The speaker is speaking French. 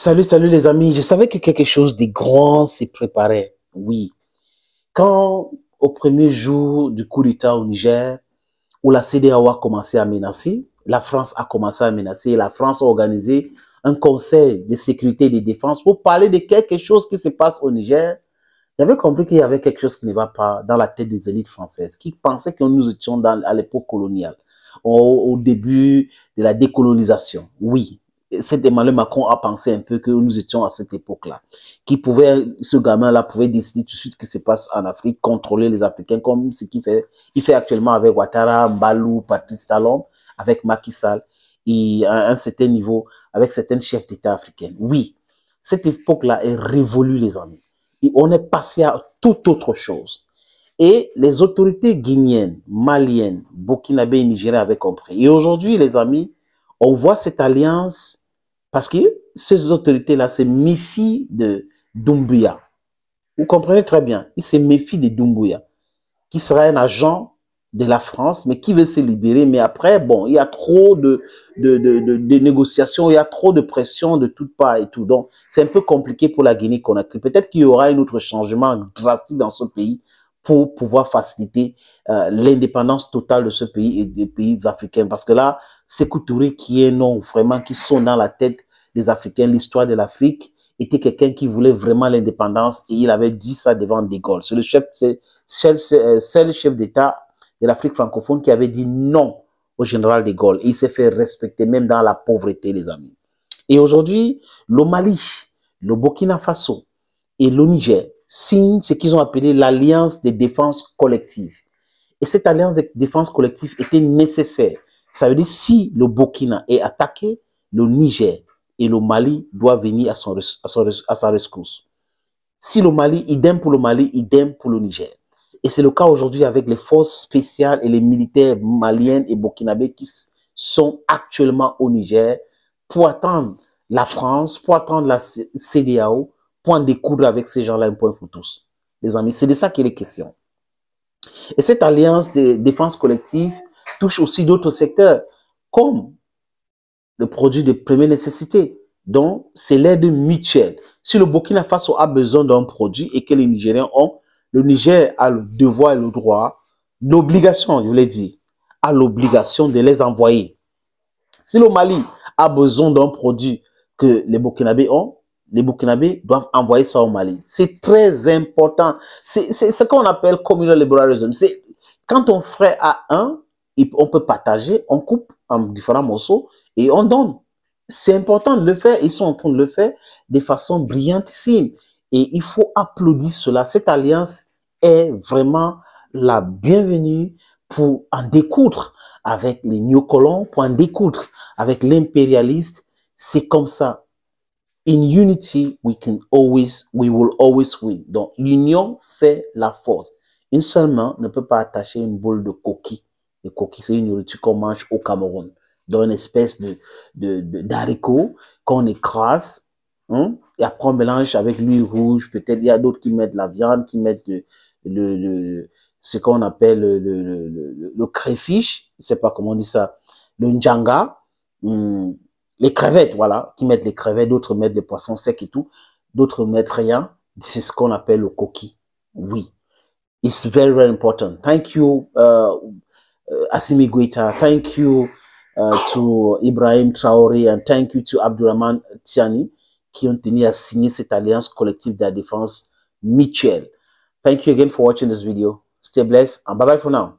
Salut, salut les amis. Je savais que quelque chose de grand s'est préparé. Oui. Quand, au premier jour du coup d'État au Niger, où la CDAO a commencé à menacer, la France a commencé à menacer, la France a organisé un conseil de sécurité et de défense pour parler de quelque chose qui se passe au Niger. J'avais compris qu'il y avait quelque chose qui ne va pas dans la tête des élites françaises, qui pensaient que nous étions à l'époque coloniale, au début de la décolonisation. Oui, cet Emmanuel Macron a pensé un peu que nous étions à cette époque-là, qui pouvait, ce gamin-là pouvait décider tout de suite ce qui se passe en Afrique, contrôler les Africains comme ce qu'il fait, il fait actuellement avec Ouattara, Mbalou, Patrice Talon, avec Macky Sall, et à un certain niveau, avec certains chefs d'État africains. Oui, cette époque-là est révolue, les amis. Et on est passé à tout autre chose. Et les autorités guinéennes, maliennes, burkinabées et nigériennes avaient compris. Et aujourd'hui, les amis, on voit cette alliance parce que ces autorités-là se méfient de Doumbouya. Vous comprenez très bien, ils se méfient de Doumbouya, qui sera un agent de la France, mais qui veut se libérer. Mais après, bon, il y a trop de, de, négociations, il y a trop de pression de toutes parts et tout. Donc, c'est un peu compliqué pour la Guinée-Conakry. qu'on Peut-être qu'il y aura un autre changement drastique dans ce pays pour pouvoir faciliter euh, l'indépendance totale de ce pays et des pays africains. Parce que là, Sekou Touré, qui est non vraiment qui sonne dans la tête des Africains, l'histoire de l'Afrique, était quelqu'un qui voulait vraiment l'indépendance et il avait dit ça devant De Gaulle. C'est le chef, euh, c'est le chef d'État de l'Afrique francophone qui avait dit non au général De Gaulle. Et il s'est fait respecter même dans la pauvreté, les amis. Et aujourd'hui, le Mali, le Burkina Faso et le Niger signent ce qu'ils ont appelé l'alliance de défense collective. Et cette alliance de défense collective était nécessaire. Ça veut dire si le Burkina est attaqué, le Niger et le Mali doivent venir à, son, à, à sa rescousse. Si le Mali, idem pour le Mali, idem pour le Niger. Et c'est le cas aujourd'hui avec les forces spéciales et les militaires maliennes et burkinabés qui sont actuellement au Niger pour attendre la France, pour attendre la CDAO, en découdre avec ces gens-là un point pour tous. Les amis, c'est de ça qu'il est question. Et cette alliance de défense collective touche aussi d'autres secteurs, comme le produit de première nécessité, dont c'est l'aide mutuelle. Si le Burkina Faso a besoin d'un produit et que les Nigériens ont, le Niger a le devoir et le droit, l'obligation, je l'ai dit, a l'obligation de les envoyer. Si le Mali a besoin d'un produit que les Burkinabés ont, les Burkinabés doivent envoyer ça au Mali. C'est très important. C'est ce qu'on appelle communal liberalism. C'est quand on ferait à un, on peut partager, on coupe en différents morceaux et on donne. C'est important de le faire. Ils sont en train de le faire de façon brillantissime. Et il faut applaudir cela. Cette alliance est vraiment la bienvenue pour en découdre avec les néocolons, pour en découdre avec l'impérialiste. C'est comme ça In unity, we can always, we will always win. Donc, l'union fait la force. Une seule main ne peut pas attacher une boule de coquille. Le coquille, c'est une nourriture qu'on mange au Cameroun. Dans une espèce de, d'haricot qu'on écrase, hein, et après on mélange avec l'huile rouge. Peut-être il y a d'autres qui mettent de la viande, qui mettent le, le, ce qu'on appelle le, le, le, le, sais pas comment on dit ça. Le njanga. Hmm, les crevettes, voilà, qui mettent les crevettes, d'autres mettent des poissons secs et tout, d'autres mettent rien. C'est ce qu'on appelle le coquille. Oui. It's very, very important. Thank you, uh, Asimi Guita. Thank you uh, to Ibrahim Traoré and thank you to Abdurrahman Tiani qui ont tenu à signer cette alliance collective de la défense mutuelle. Thank you again for watching this video. Stay blessed and bye-bye for now.